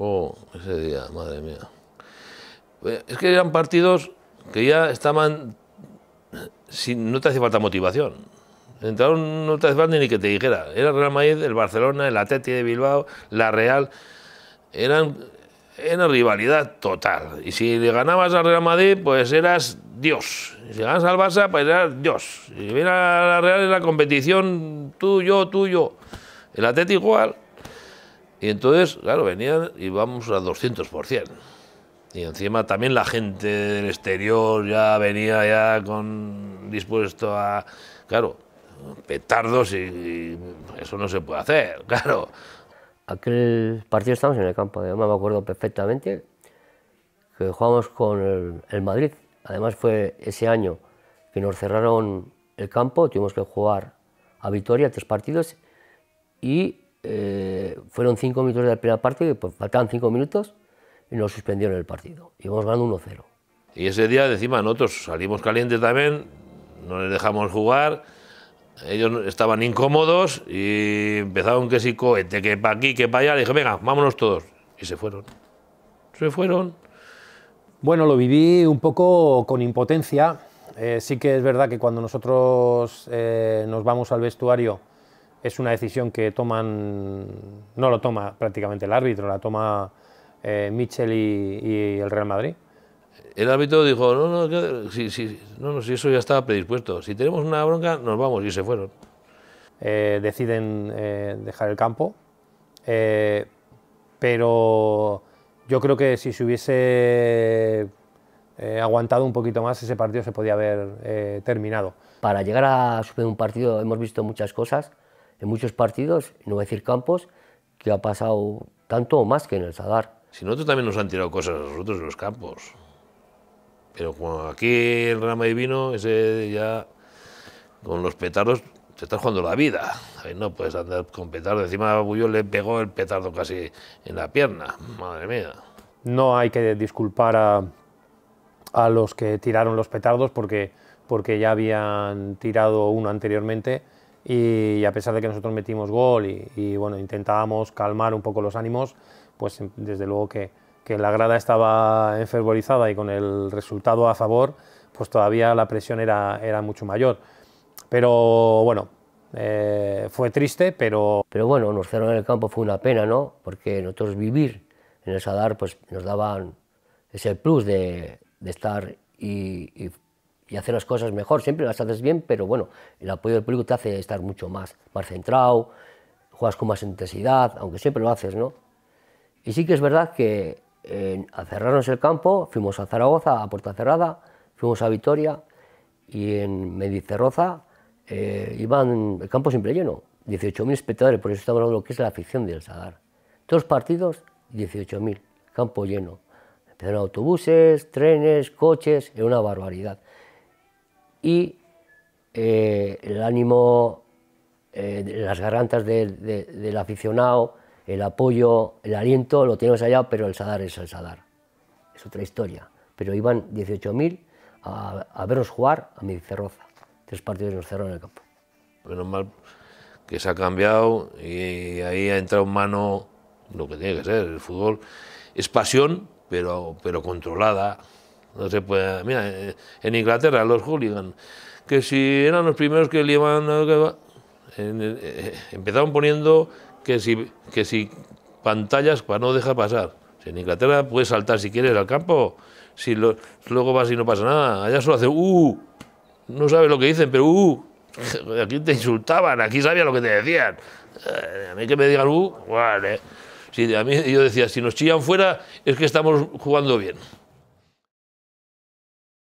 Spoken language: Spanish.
Oh, ese día, madre mía. Eh, es que eran partidos que ya estaban sin, no te hace falta motivación. Entraron, no te hace falta ni que te dijera. Era Real Madrid, el Barcelona, el Atleti de Bilbao, la Real. Eran, era rivalidad total. Y si le ganabas al Real Madrid, pues eras Dios. si ganas al Barça, pues eras Dios. Y si a la Real, era competición tú, yo, tú, yo. El Atleti igual. Y entonces, claro, venían y vamos a 200%. Y encima también la gente del exterior ya venía ya con dispuesto a, claro, petardos y, eso no se puede hacer, claro. Aquel partido estábamos en el campo, además me acuerdo perfectamente, que jugamos con el, Madrid. Además fue ese año que nos cerraron el campo, tuvimos que jugar a Vitoria tres partidos y eh, fueron cinco minutos de la primera parte, pues, faltaban cinco minutos y nos suspendieron el partido. Íbamos ganando 1-0. Y ese día, encima, nosotros salimos calientes también, no les dejamos jugar, ellos estaban incómodos y empezaron que si cohete, que para aquí, que para allá. dije, venga, vámonos todos. Y se fueron. Se fueron. Bueno, lo viví un poco con impotencia. Eh, sí que es verdad que cuando nosotros eh, nos vamos al vestuario, es una decisión que toman, no lo toma prácticamente el árbitro, la toma eh, Michel y, el Real Madrid. El árbitro dijo, no, no, si, eso ya estaba predispuesto, si tenemos una bronca nos vamos y se fueron. Eh, deciden eh, dejar el campo, pero yo creo que si se hubiese aguantado un poquito más ese partido se podía haber terminado. Para llegar a superar un partido hemos visto muchas cosas, en muchos partidos, no voy a decir campos, que ha pasado tanto o más que en el Sadar. Si nosotros también nos han tirado cosas a nosotros en los campos. Pero cuando aquí el Rama Divino, ese ya con los petardos te estás jugando la vida. no puedes andar con petardo. Encima Bullo le pegó el petardo casi en la pierna. Madre mía. No hay que disculpar a, a los que tiraron los petardos porque, porque ya habían tirado uno anteriormente y, a pesar de que nosotros metimos gol y, bueno, intentábamos calmar un poco los ánimos, pues em, desde luego que, que la grada estaba enfervorizada y con el resultado a favor, pues todavía la presión era, era mucho mayor. Pero bueno, eh, fue triste, pero... Pero bueno, nos en el campo, fue una pena, ¿no? Porque nosotros vivir en el Sadar pues, nos daban ese plus de, de estar y, y y hacer las cosas mejor. Siempre las haces bien, pero bueno, el apoyo del público te hace estar mucho más, más centrado, juegas con más intensidad, aunque siempre lo haces, ¿no? Y sí que es verdad que a cerrarnos el campo, fuimos a Zaragoza, a Puerta Cerrada, fuimos a Vitoria y en Medicerroza eh, iban el campo siempre lleno, 18.000 espectadores, por eso estamos hablando de lo que es la afición del Sadar. Dos partidos, 18.000, campo lleno. Empezaron autobuses, trenes, coches, era una barbaridad y eh, el ánimo, eh, las gargantas del aficionado, el apoyo, el aliento, lo tenemos allá, pero el Sadar es el Sadar. Es otra historia. Pero iban 18.000 a, a vernos jugar a mi cerroza. Tres partidos nos cerraron el campo. Menos mal que se ha cambiado y ahí ha entrado en mano lo que tiene que ser el fútbol. Es pasión, pero, pero controlada, no se puede. Mira, eh, en Inglaterra, los hooligans, que si eran los primeros que llevaban eh, empezaron poniendo que si, que si pantallas para no dejar pasar. en Inglaterra puedes saltar si quieres al campo, si luego vas y no pasa nada. Allá solo hace uh, no sabes lo que dicen, pero uh, aquí te insultaban, aquí sabía lo que te decían. Eh, a mí que me digan uh, vale. Si, a mí yo decía, si nos chillan fuera es que estamos jugando bien.